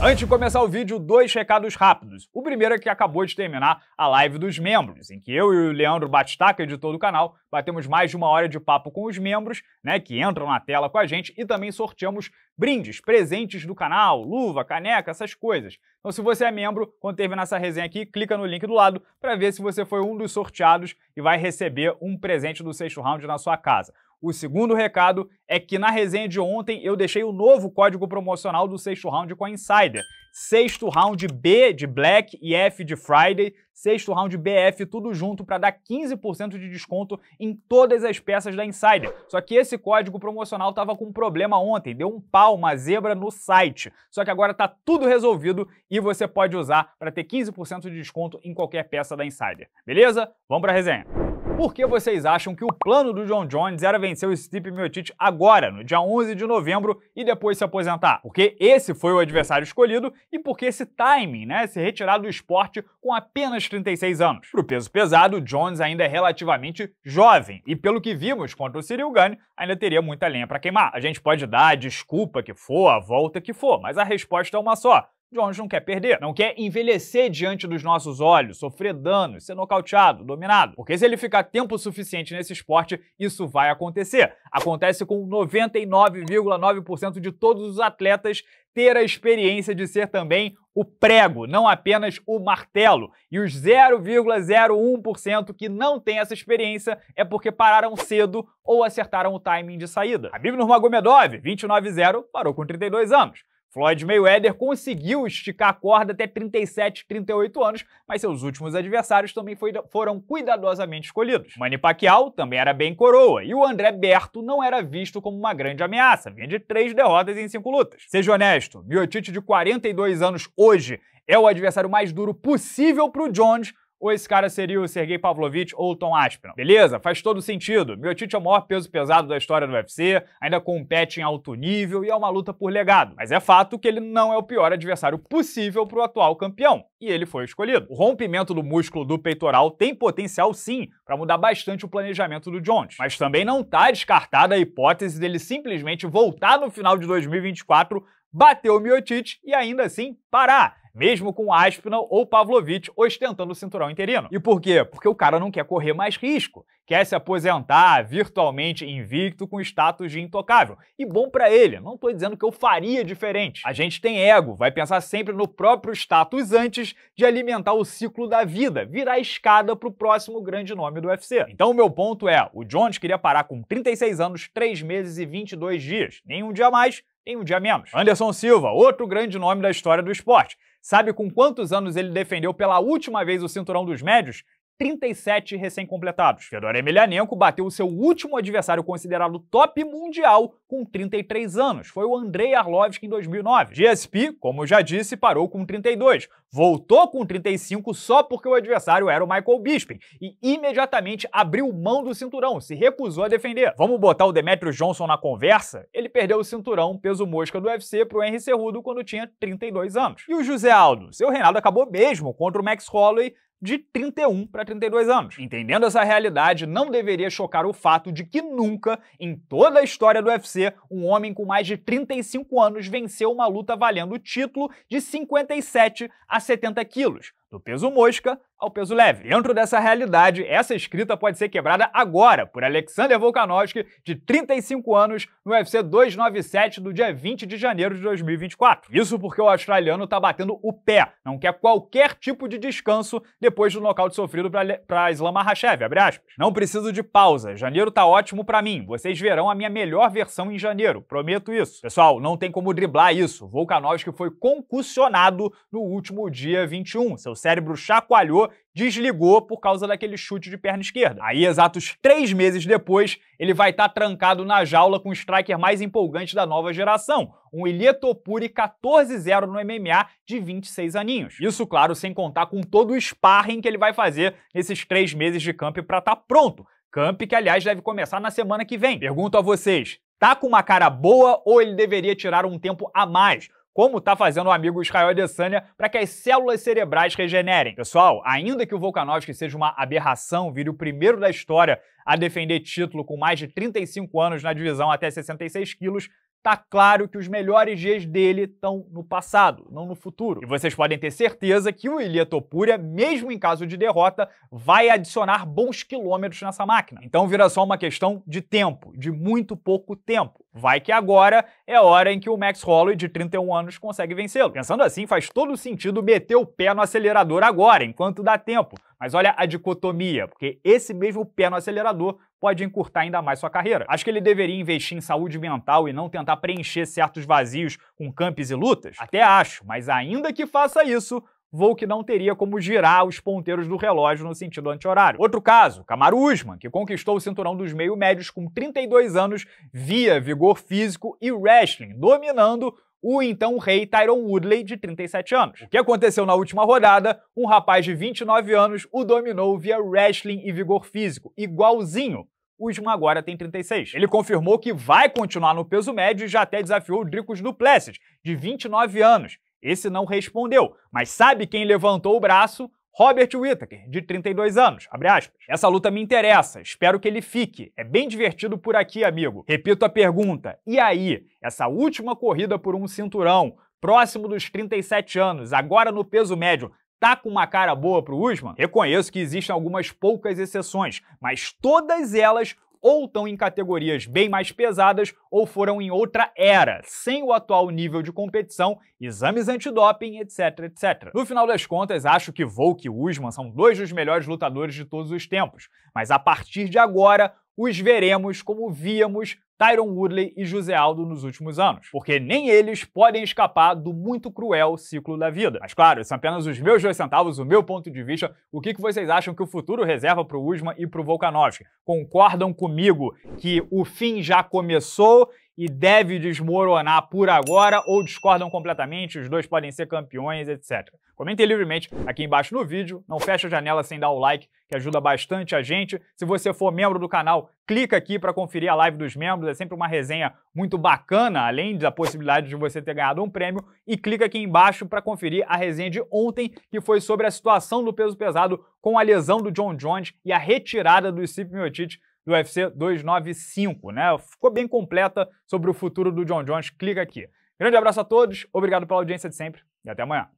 Antes de começar o vídeo, dois recados rápidos. O primeiro é que acabou de terminar a live dos membros, em que eu e o Leandro Batistaca, editor do canal, batemos mais de uma hora de papo com os membros, né, que entram na tela com a gente, e também sorteamos brindes, presentes do canal, luva, caneca, essas coisas. Então, se você é membro, quando terminar essa resenha aqui, clica no link do lado para ver se você foi um dos sorteados e vai receber um presente do sexto round na sua casa. O segundo recado é que na resenha de ontem eu deixei o novo código promocional do sexto round com a Insider. Sexto round B de Black e F de Friday, sexto round BF, tudo junto para dar 15% de desconto em todas as peças da Insider. Só que esse código promocional tava com um problema ontem, deu um pau, uma zebra no site. Só que agora tá tudo resolvido e você pode usar para ter 15% de desconto em qualquer peça da Insider. Beleza? Vamos para a resenha. Por que vocês acham que o plano do John Jones era vencer o Stipe Miocic agora, no dia 11 de novembro, e depois se aposentar? Porque esse foi o adversário escolhido e porque esse timing, né, se retirar do esporte com apenas 36 anos. Pro peso pesado, Jones ainda é relativamente jovem e pelo que vimos contra o Cyril Gane, ainda teria muita lenha para queimar. A gente pode dar a desculpa que for, a volta que for, mas a resposta é uma só. Jones não quer perder, não quer envelhecer diante dos nossos olhos, sofrer danos, ser nocauteado, dominado. Porque se ele ficar tempo suficiente nesse esporte, isso vai acontecer. Acontece com 99,9% de todos os atletas ter a experiência de ser também o prego, não apenas o martelo. E os 0,01% que não tem essa experiência é porque pararam cedo ou acertaram o timing de saída. A Bíblia 29 29,0, parou com 32 anos. Floyd Mayweather conseguiu esticar a corda até 37, 38 anos, mas seus últimos adversários também foi, foram cuidadosamente escolhidos. Manny Pacquiao também era bem coroa, e o André Berto não era visto como uma grande ameaça, vinha de três derrotas em cinco lutas. Seja honesto, Miotite de 42 anos hoje é o adversário mais duro possível para o Jones, ou esse cara seria o Sergei Pavlovich ou o Tom Aspinall. Beleza? Faz todo sentido. Miotite é o maior peso pesado da história do UFC, ainda compete em alto nível e é uma luta por legado. Mas é fato que ele não é o pior adversário possível para o atual campeão, e ele foi escolhido. O rompimento do músculo do peitoral tem potencial sim para mudar bastante o planejamento do Jones, mas também não está descartada a hipótese dele simplesmente voltar no final de 2024 bater o Miotic e ainda assim parar mesmo com Aspinall ou Pavlovich ostentando o cinturão interino. E por quê? Porque o cara não quer correr mais risco, quer se aposentar virtualmente invicto com status de intocável. E bom para ele, não tô dizendo que eu faria diferente. A gente tem ego, vai pensar sempre no próprio status antes de alimentar o ciclo da vida, virar a escada pro próximo grande nome do UFC. Então o meu ponto é, o Jones queria parar com 36 anos, 3 meses e 22 dias, nem um dia mais, nem um dia menos. Anderson Silva, outro grande nome da história do esporte. Sabe com quantos anos ele defendeu pela última vez o cinturão dos médios? 37 recém-completados. Fedor Emelianenko bateu o seu último adversário considerado top mundial com 33 anos. Foi o Andrei Arlovski em 2009. GSP, como já disse, parou com 32. Voltou com 35 só porque o adversário era o Michael Bisping e imediatamente abriu mão do cinturão, se recusou a defender. Vamos botar o Demetrius Johnson na conversa? Ele perdeu o cinturão peso mosca do UFC pro Henry Cerrudo quando tinha 32 anos. E o José Aldo? Seu reinado acabou mesmo contra o Max Holloway de 31 para 32 anos. Entendendo essa realidade, não deveria chocar o fato de que nunca, em toda a história do UFC, um homem com mais de 35 anos venceu uma luta valendo o título de 57 a 70 quilos do peso mosca ao peso leve. Dentro dessa realidade, essa escrita pode ser quebrada agora por Alexander Volkanovski, de 35 anos, no UFC 297 do dia 20 de janeiro de 2024. Isso porque o australiano está batendo o pé, não quer qualquer tipo de descanso depois do nocaute sofrido para Islam Makhachev, Não preciso de pausa, janeiro tá ótimo para mim, vocês verão a minha melhor versão em janeiro, prometo isso. Pessoal, não tem como driblar isso, Volkanovski foi concussionado no último dia 21, seu cérebro chacoalhou, desligou por causa daquele chute de perna esquerda. Aí, exatos três meses depois, ele vai estar tá trancado na jaula com o striker mais empolgante da nova geração, um Ilia Topuri 14-0 no MMA de 26 aninhos. Isso, claro, sem contar com todo o sparring que ele vai fazer nesses três meses de camp para estar tá pronto. Camp que, aliás, deve começar na semana que vem. Pergunto a vocês, tá com uma cara boa ou ele deveria tirar um tempo a mais? como está fazendo o amigo Israel Adesanya para que as células cerebrais regenerem. Pessoal, ainda que o Volkanovski seja uma aberração, vire o primeiro da história a defender título com mais de 35 anos na divisão até 66 quilos, tá claro que os melhores dias dele estão no passado, não no futuro. E vocês podem ter certeza que o Ilia Topuria, mesmo em caso de derrota, vai adicionar bons quilômetros nessa máquina. Então vira só uma questão de tempo, de muito pouco tempo. Vai que agora é hora em que o Max Holloway, de 31 anos, consegue vencê-lo. Pensando assim, faz todo sentido meter o pé no acelerador agora, enquanto dá tempo. Mas olha a dicotomia, porque esse mesmo pé no acelerador pode encurtar ainda mais sua carreira. Acho que ele deveria investir em saúde mental e não tentar preencher certos vazios com campes e lutas? Até acho, mas ainda que faça isso, vou que não teria como girar os ponteiros do relógio no sentido anti-horário. Outro caso, Kamaru Usman, que conquistou o cinturão dos meio-médios com 32 anos via vigor físico e wrestling, dominando o então rei Tyron Woodley, de 37 anos. O que aconteceu na última rodada? Um rapaz de 29 anos o dominou via wrestling e vigor físico, igualzinho Usman agora tem 36. Ele confirmou que vai continuar no peso médio e já até desafiou o Dricos Duplessis, de 29 anos. Esse não respondeu, mas sabe quem levantou o braço? Robert Whittaker, de 32 anos, Essa luta me interessa, espero que ele fique. É bem divertido por aqui, amigo. Repito a pergunta. E aí, essa última corrida por um cinturão, próximo dos 37 anos, agora no peso médio, tá com uma cara boa pro Usman? Reconheço que existem algumas poucas exceções, mas todas elas ou estão em categorias bem mais pesadas ou foram em outra era, sem o atual nível de competição, exames antidoping, etc, etc. No final das contas, acho que Volk e Usman são dois dos melhores lutadores de todos os tempos, mas a partir de agora, os veremos como víamos Tyron Woodley e José Aldo nos últimos anos, porque nem eles podem escapar do muito cruel ciclo da vida. Mas claro, são apenas os meus dois centavos, o meu ponto de vista, o que, que vocês acham que o futuro reserva para o Usman e para o Volkanovski? Concordam comigo que o fim já começou e deve desmoronar por agora ou discordam completamente, os dois podem ser campeões, etc. Comentem livremente aqui embaixo no vídeo, não fecha a janela sem dar o like, que ajuda bastante a gente. Se você for membro do canal, clica aqui para conferir a live dos membros, é sempre uma resenha muito bacana, além da possibilidade de você ter ganhado um prêmio, e clica aqui embaixo para conferir a resenha de ontem, que foi sobre a situação do peso pesado com a lesão do John Jones e a retirada do Stipe Miocic do UFC 295, né? Ficou bem completa sobre o futuro do John Jones, clica aqui. Grande abraço a todos, obrigado pela audiência de sempre e até amanhã.